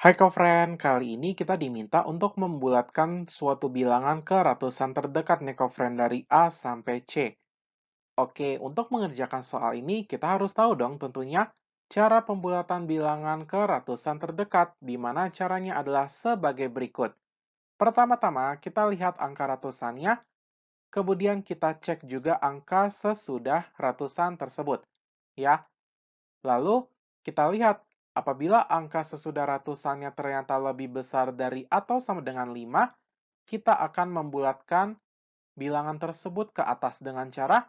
Hai kofren, kali ini kita diminta untuk membulatkan suatu bilangan ke ratusan terdekat nih kofren dari A sampai C. Oke, untuk mengerjakan soal ini kita harus tahu dong tentunya cara pembulatan bilangan ke ratusan terdekat di mana caranya adalah sebagai berikut. Pertama-tama kita lihat angka ratusannya, kemudian kita cek juga angka sesudah ratusan tersebut. Ya, lalu kita lihat Apabila angka sesudah ratusannya ternyata lebih besar dari atau sama dengan 5, kita akan membulatkan bilangan tersebut ke atas dengan cara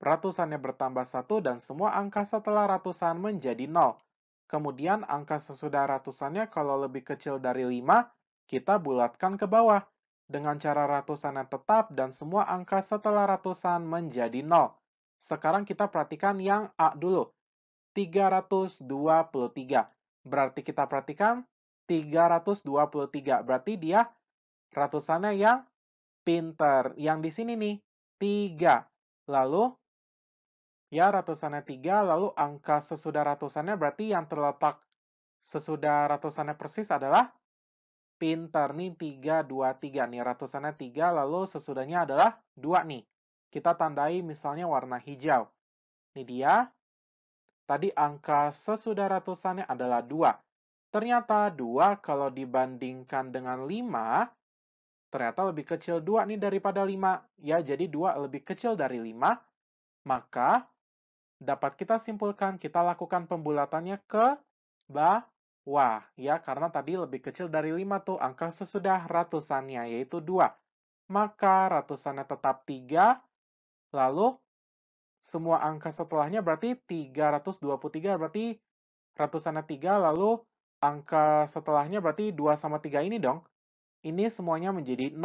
ratusannya bertambah 1 dan semua angka setelah ratusan menjadi 0. Kemudian angka sesudah ratusannya kalau lebih kecil dari 5, kita bulatkan ke bawah dengan cara ratusannya tetap dan semua angka setelah ratusan menjadi 0. Sekarang kita perhatikan yang A dulu. 323. Berarti kita perhatikan 323. Berarti dia ratusannya yang pinter. Yang di sini nih, 3. Lalu, ya ratusannya 3, lalu angka sesudah ratusannya berarti yang terletak sesudah ratusannya persis adalah pinter. Nih 3, 2, 3. Nih ratusannya 3, lalu sesudahnya adalah 2 nih. Kita tandai misalnya warna hijau. Ini dia, Tadi angka sesudah ratusannya adalah 2. Ternyata 2 kalau dibandingkan dengan 5, ternyata lebih kecil 2 nih daripada 5. Ya, jadi 2 lebih kecil dari 5, maka dapat kita simpulkan kita lakukan pembulatannya ke bawah. Ya, karena tadi lebih kecil dari 5 tuh angka sesudah ratusannya, yaitu 2. Maka ratusannya tetap 3, lalu semua angka setelahnya berarti 323 berarti ratusannya 3 lalu angka setelahnya berarti 2 sama 3 ini dong. Ini semuanya menjadi 0.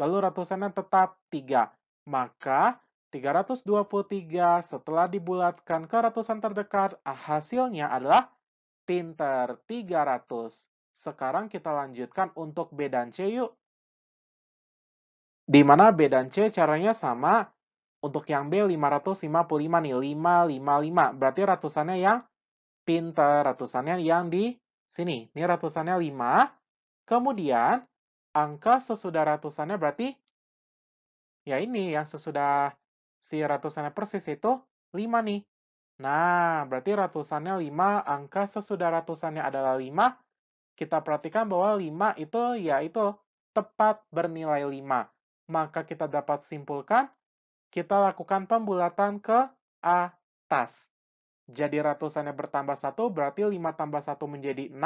Lalu ratusannya tetap 3. Maka 323 setelah dibulatkan ke ratusan terdekat ah, hasilnya adalah pinter 300. Sekarang kita lanjutkan untuk B dan C yuk. Di mana B dan C caranya sama, untuk yang B 555 nih, 555. Berarti ratusannya yang pinter, ratusannya yang di sini. Ini ratusannya 5. Kemudian angka sesudah ratusannya berarti ya ini yang sesudah si ratusannya persis itu 5 nih. Nah, berarti ratusannya 5, angka sesudah ratusannya adalah 5. Kita perhatikan bahwa 5 itu yaitu tepat bernilai 5. Maka kita dapat simpulkan kita lakukan pembulatan ke atas. Jadi ratusannya bertambah 1, berarti 5 tambah 1 menjadi 6.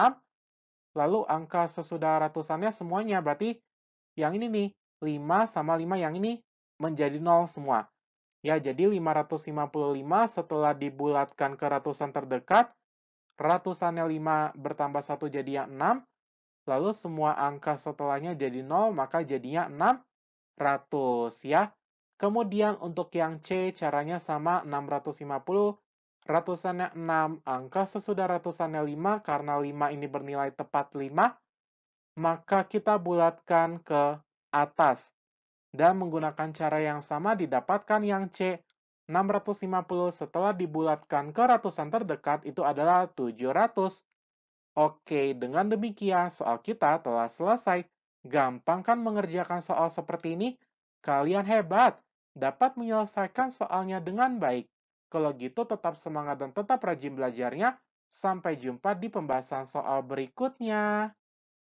Lalu angka sesudah ratusannya semuanya, berarti yang ini nih, 5 sama 5 yang ini menjadi 0 semua. Ya, jadi 555 setelah dibulatkan ke ratusan terdekat, ratusannya 5 bertambah 1 jadi yang 6, lalu semua angka setelahnya jadi 0, maka jadinya 600 ya. Kemudian untuk yang C caranya sama 650, ratusannya 6 angka sesudah ratusannya 5 karena 5 ini bernilai tepat 5, maka kita bulatkan ke atas. Dan menggunakan cara yang sama didapatkan yang C 650 setelah dibulatkan ke ratusan terdekat itu adalah 700. Oke, dengan demikian soal kita telah selesai. Gampang kan mengerjakan soal seperti ini? Kalian hebat! dapat menyelesaikan soalnya dengan baik. Kalau gitu tetap semangat dan tetap rajin belajarnya. Sampai jumpa di pembahasan soal berikutnya.